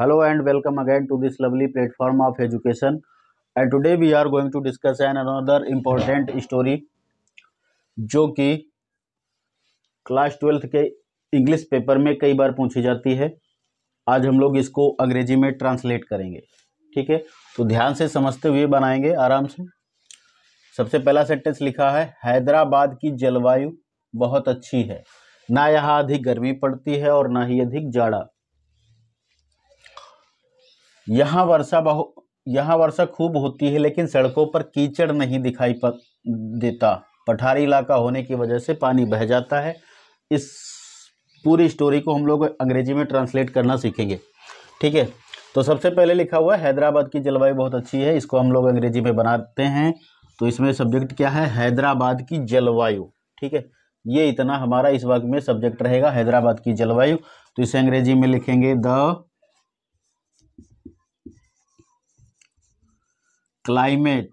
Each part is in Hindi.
hello and welcome again to this lovely platform of education and today we are going to discuss an another important story जो कि क्लास ट्वेल्थ के इंग्लिश पेपर में कई बार पूछी जाती है आज हम लोग इसको अंग्रेजी में ट्रांसलेट करेंगे ठीक है तो ध्यान से समझते हुए बनाएंगे आराम से सबसे पहला सेंटेंस लिखा है हैदराबाद की जलवायु बहुत अच्छी है ना यहाँ अधिक गर्मी पड़ती है और ना ही अधिक जाड़ा यहाँ वर्षा बहु यहाँ वर्षा खूब होती है लेकिन सड़कों पर कीचड़ नहीं दिखाई प, देता पठारी इलाका होने की वजह से पानी बह जाता है इस पूरी स्टोरी को हम लोग अंग्रेजी में ट्रांसलेट करना सीखेंगे ठीक है तो सबसे पहले लिखा हुआ है हैदराबाद की जलवायु बहुत अच्छी है इसको हम लोग अंग्रेजी में बनाते हैं तो इसमें सब्जेक्ट क्या है हैदराबाद की जलवायु ठीक है ये इतना हमारा इस वक्त में सब्जेक्ट रहेगा हैदराबाद की जलवायु तो इसे अंग्रेजी में लिखेंगे द क्लाइमेट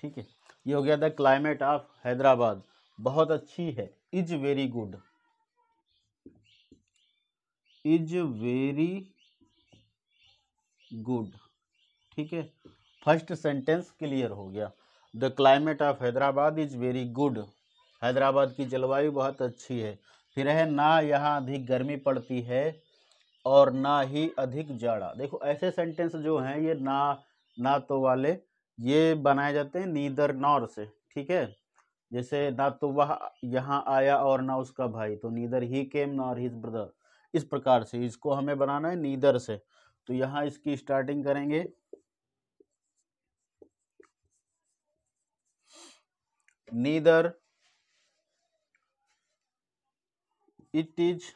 ठीक है ये हो गया द क्लाइमेट ऑफ हैदराबाद बहुत अच्छी है is very good is very good ठीक है फर्स्ट सेंटेंस क्लियर हो गया the climate of Hyderabad is very good Hyderabad की जलवायु बहुत अच्छी है फिर है ना यहाँ अधिक गर्मी पड़ती है और ना ही अधिक जाड़ा देखो ऐसे सेंटेंस जो हैं ये ना ना तो वाले ये बनाए जाते हैं नीदर नॉर से ठीक है जैसे ना तो वह यहाँ आया और ना उसका भाई तो neither he came nor his brother इस प्रकार से इसको हमें बनाना है नीदर से तो यहाँ इसकी स्टार्टिंग करेंगे neither it is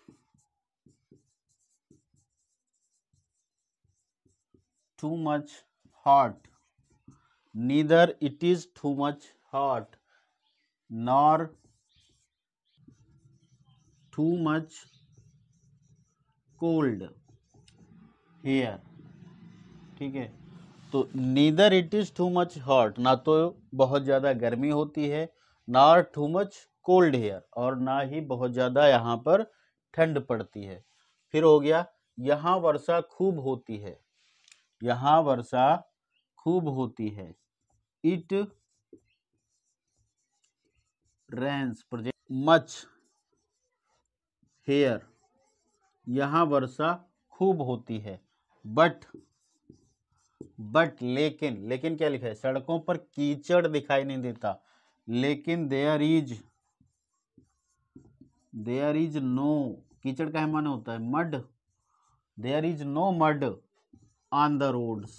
too much hot neither it is too much hot nor too much cold here ठीक है तो neither it is too much hot ना तो बहुत ज़्यादा गर्मी होती है ना टू मच कोल्ड हेयर और ना ही बहुत ज़्यादा यहाँ पर ठंड पड़ती है फिर हो गया यहाँ वर्षा खूब होती है यहाँ वर्षा खूब होती है इट रेंस प्रोजेक्ट मच हेयर यहाँ वर्षा खूब होती है बट बट लेकिन लेकिन क्या लिखा है सड़कों पर कीचड़ दिखाई नहीं देता लेकिन there is there is no कीचड़ का माने होता है mud there is no mud on the roads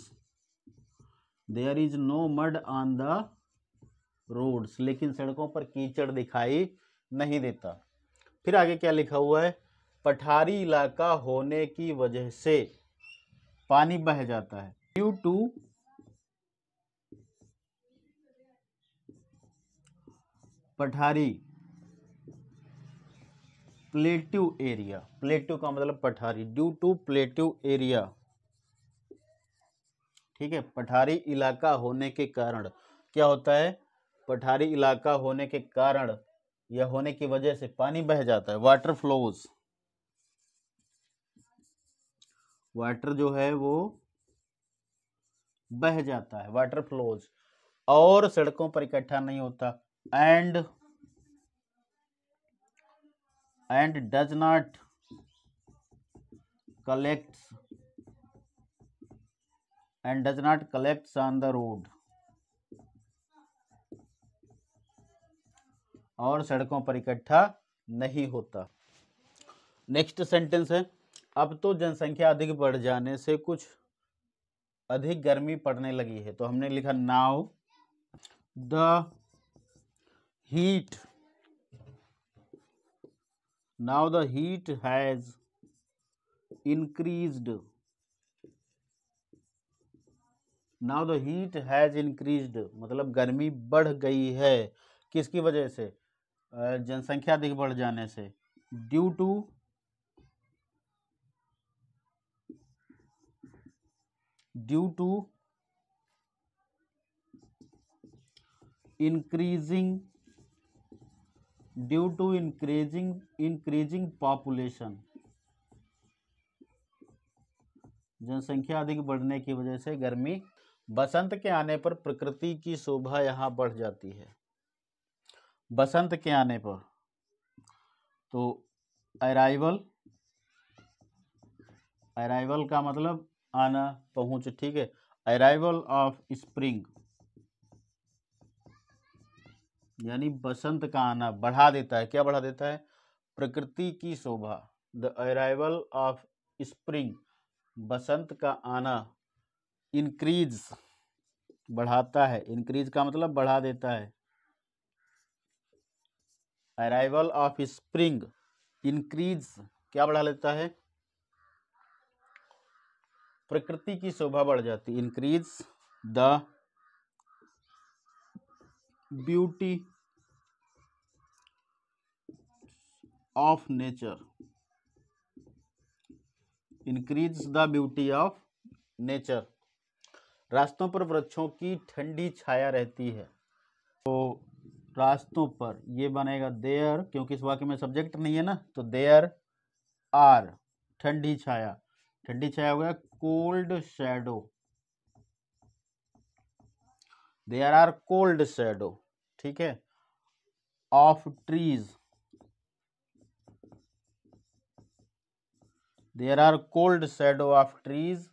there is no mud on the roads लेकिन सड़कों पर कीचड़ दिखाई नहीं देता फिर आगे क्या लिखा हुआ है पठारी इलाका होने की वजह से पानी बह जाता है ड्यू टू पठारी प्लेटिव एरिया प्लेटिव का मतलब पठारी ड्यू टू प्लेटिव एरिया ठीक है पठारी इलाका होने के कारण क्या होता है पठारी इलाका होने के कारण या होने की वजह से पानी बह जाता है वाटर फ्लोज वाटर जो है वो बह जाता है वाटर फ्लोज और सड़कों पर इकट्ठा नहीं होता and and does not collects and does not collects on the road और सड़कों पर इकट्ठा नहीं होता नेक्स्ट सेंटेंस है अब तो जनसंख्या अधिक बढ़ जाने से कुछ अधिक गर्मी पड़ने लगी है तो हमने लिखा now the heat now the heat has increased now the heat has increase मतलब गर्मी बढ़ गई है किसकी वजह से जनसंख्या अधिक बढ़ जाने से due to due to increasing due to increasing increasing population जनसंख्या अधिक बढ़ने की वजह से गर्मी बसंत के आने पर प्रकृति की शोभा यहाँ बढ़ जाती है बसंत के आने पर तो अराइवल अराइवल का मतलब आना पहुंच ठीक है अराइवल ऑफ स्प्रिंग यानी बसंत का आना बढ़ा देता है क्या बढ़ा देता है प्रकृति की शोभा द अराइवल ऑफ स्प्रिंग बसंत का आना इंक्रीज बढ़ाता है इंक्रीज का मतलब बढ़ा देता है अराइवल ऑफ स्प्रिंग इंक्रीज क्या बढ़ा लेता है प्रकृति की शोभा बढ़ जाती increase the beauty of nature increase the beauty of nature रास्तों पर वृक्षों की ठंडी छाया रहती है तो रास्तों पर ये बनेगा देयर क्योंकि इस वाक्य में सब्जेक्ट नहीं है ना तो देयर आर ठंडी छाया ठंडी छाया हो गया cold shadow there are cold shadow ठीक है of trees there are cold shadow of trees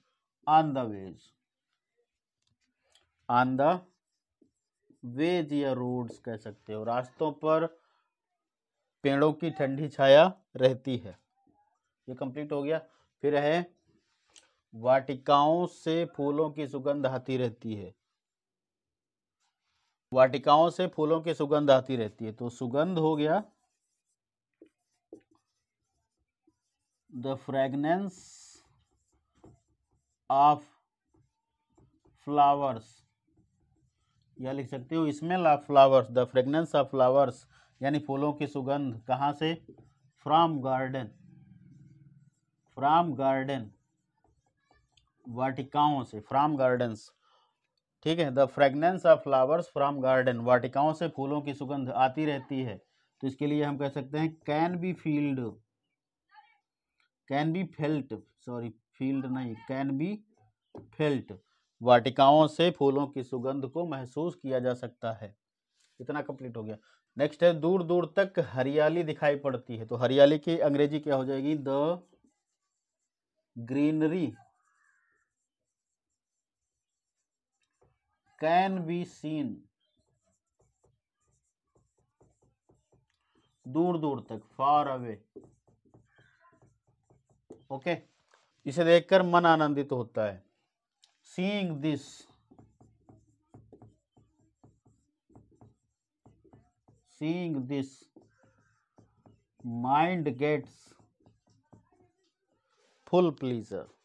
on the ways on the ways या रोड्स कह सकते हो रास्तों पर पेड़ों की ठंडी छाया रहती है ये कंप्लीट हो गया फिर है वाटिकाओं से फूलों की सुगंध आती रहती है वाटिकाओं से फूलों की सुगंध आती रहती है तो सुगंध हो गया द फ्रेगनेंस ऑफ फ्लावर्स या लिख सकते हो smell of flowers the fragrance of flowers यानी फूलों की सुगंध कहाँ से फ्रॉम गार्डन फ्रॉम गार्डन वाटिकाओं से फ्रॉम गार्डन्स ठीक है the fragrance of flowers from garden वाटिकाओं से फूलों की सुगंध आती रहती है तो इसके लिए हम कह सकते हैं can be field can be felt sorry field नहीं कैन बी फेल्ट वाटिकाओं से फूलों की सुगंध को महसूस किया जा सकता है इतना कंप्लीट हो गया नेक्स्ट है दूर दूर तक हरियाली दिखाई पड़ती है तो हरियाली की अंग्रेजी क्या हो जाएगी the greenery can be seen दूर दूर तक फार अवे ओके इसे देखकर मन आनंदित होता है seeing this seeing this mind gets full pleaser